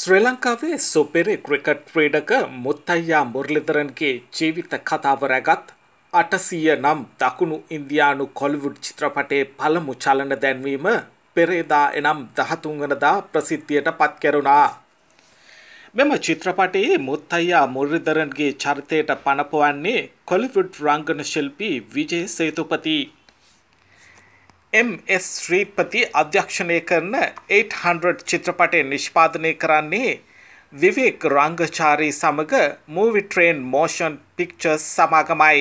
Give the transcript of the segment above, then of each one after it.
ශ්‍රී ලංකාවේ සුපිරි ක්‍රිකට් ක්‍රීඩක මුත්තයියා මුරලිදරන්ගේ ජීවිත කතාව රැගත් අටසීය නම් දකුණු ඉන්දයානු කොලිවුඩ් චිත්‍රපටේ පළමු චලන දැන්වීම පෙරේදා එනම් දහතුන්ගනදා ප්‍රසිද්ධියට පත්කැරුණා. මෙම චිත්‍රපටයේ මුත්තයියා මුරලිදරන්ගේ චරිතයට පනපවන්නේ කොලිවුඩ් රංගන ශිල්පී විජය සේතුපති. එස් ශ්‍රීපති අධ්‍යක්ෂණය කරන 800 චිත්‍රපටය නිෂ්පාදනය කරන්නේ විවේක් රංගචාරී සමග මූවි ට්‍රේන් මෝෂන් පික්චර්ස් සමාගමයි.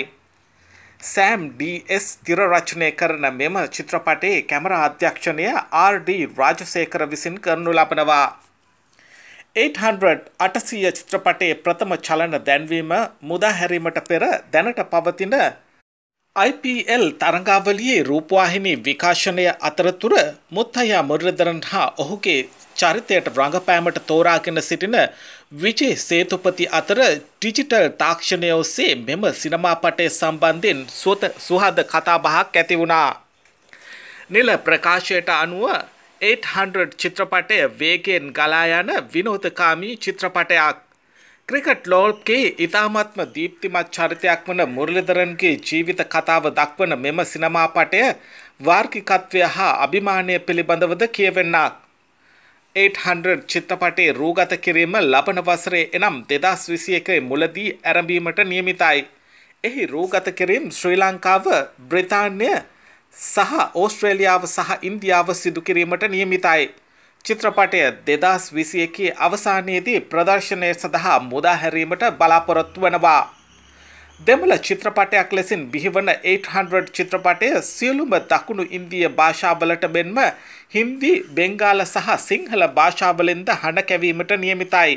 සෑම් ඩස් තිර රචනය කරන මෙම චිත්‍රපටයේ කැමර අධ්‍යක්ෂණය RD රාජසේකර විසින් කරනු ලබනවා. 800 අටසීය චිත්‍රපටයේ ප්‍රථම චලන දැන්වීම මුදාහැරීමට පෙර දැනට පවතින IPL තරඟාවලියේ රූපවාහිනී විකාශනය අතරතුර මුත්තයා මුරලදරන් හා ඔහුගේ චරිතයට රඟපෑමට තෝරාගෙන සිටින විජේ සේතුපති අතර ඩිජිටල් තාක්ෂණය ඔස්සේ මෙම සිනමාපටය සම්බන්ධයෙන් සුවත සුහද කතාබහක් ඇති වුණා. නිල ප්‍රකාශයට අනුව 800 චිත්‍රපටය වේගෙන් ගලා යන විනෝදකාමී චිත්‍රපටයක්. ක්‍රිකට් ලෝල්කේ ඉතාමත්ම දීප්තිමත් චරිතයක් වන මුරලිදරන්ගේ ජීවිත කතාව දක්වන මෙම සිනමාපටය වාර්කිකත්වය හා අභිමානය පිළිබඳවද කියවෙන්නක්. 800 චිත්තපටේ රූගත කිරීම ලබන වසරේ එනම් දෙදස් විසි එකේ මුලදී ඇරඹීමට නියමිතයි. එහි රූගත කිරීම් ශ්‍රී ලංකාව බ්‍රතාන්‍ය සහ ඕස්ට්‍රේලියාව සහ ඉන්දියාව සිදුකිරීමට නියමිතයි. චිත්‍රපටය දෙදස් විසි එකේ අවසානයේදී ප්‍රදර්ශනය සඳහා මුදාහැරීමට බලාපොරොත්තු වනවා. දෙමළ චිත්‍රපටයක් ලෙසින් බිහිවන 800 චිත්‍රපටය සියලුම දකුණු ඉන්දිය භාෂාවලට මෙන්ම හින්දි බෙංගාල සහ සිංහල භාෂාවලෙන්ද හඬ කැවීමට නියමිතයි.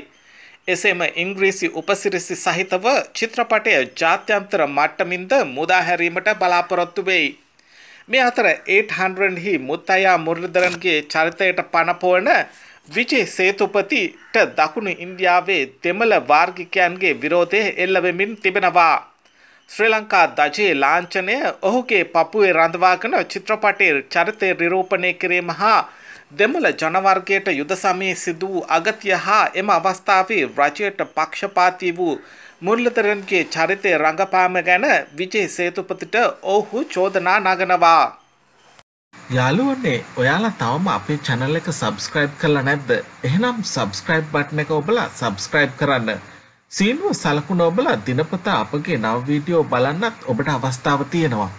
එසේම ඉංග්‍රීසි උපසිරිසි සහිතව චිත්‍රපටය ජාත්‍යන්තර මට්ටමින්ද මුදාහැරීමට බලාපොරොත්තු වෙයි. මේ අතර 800හි මුත්තයා මුරලිදරන්ගේ චරිතයට පණපෝන විජේ සේතුපතිට දකුණු ඉන්දියාවේ දෙමළ වාර්ගිකයන්ගේ විරෝධය එල්ලවෙමින් තිබෙනවා. ශ්‍රී ලංකා දජයේ ලාංචනය ඔහුගේ පපුුවේ රඳවාගෙන චිත්‍රපටේ චරිතය නිරූපණය කිරීම හා දෙමළ ජනවර්ගයට යුද සමයේ සිදු වූ අගතිය හා එම අවස්ථාවේ රජයට පක්ෂපාතී වූ මුරලතරන්ගේ චරිතය රඟපෑම ගැන විජේ සේතුපතිට ඔහු චෝදනා නගනවා. යාලුවනේ ඔයාලා තවම අපේ channel එක subscribe කරලා නැද්ද? එහෙනම් subscribe button එක ඔබලා subscribe කරන්න. සීනුව සලකුණ ඔබලා දිනපතා අපගේ නව වීඩියෝ බලන්නත් ඔබට අවස්ථාව තියෙනවා.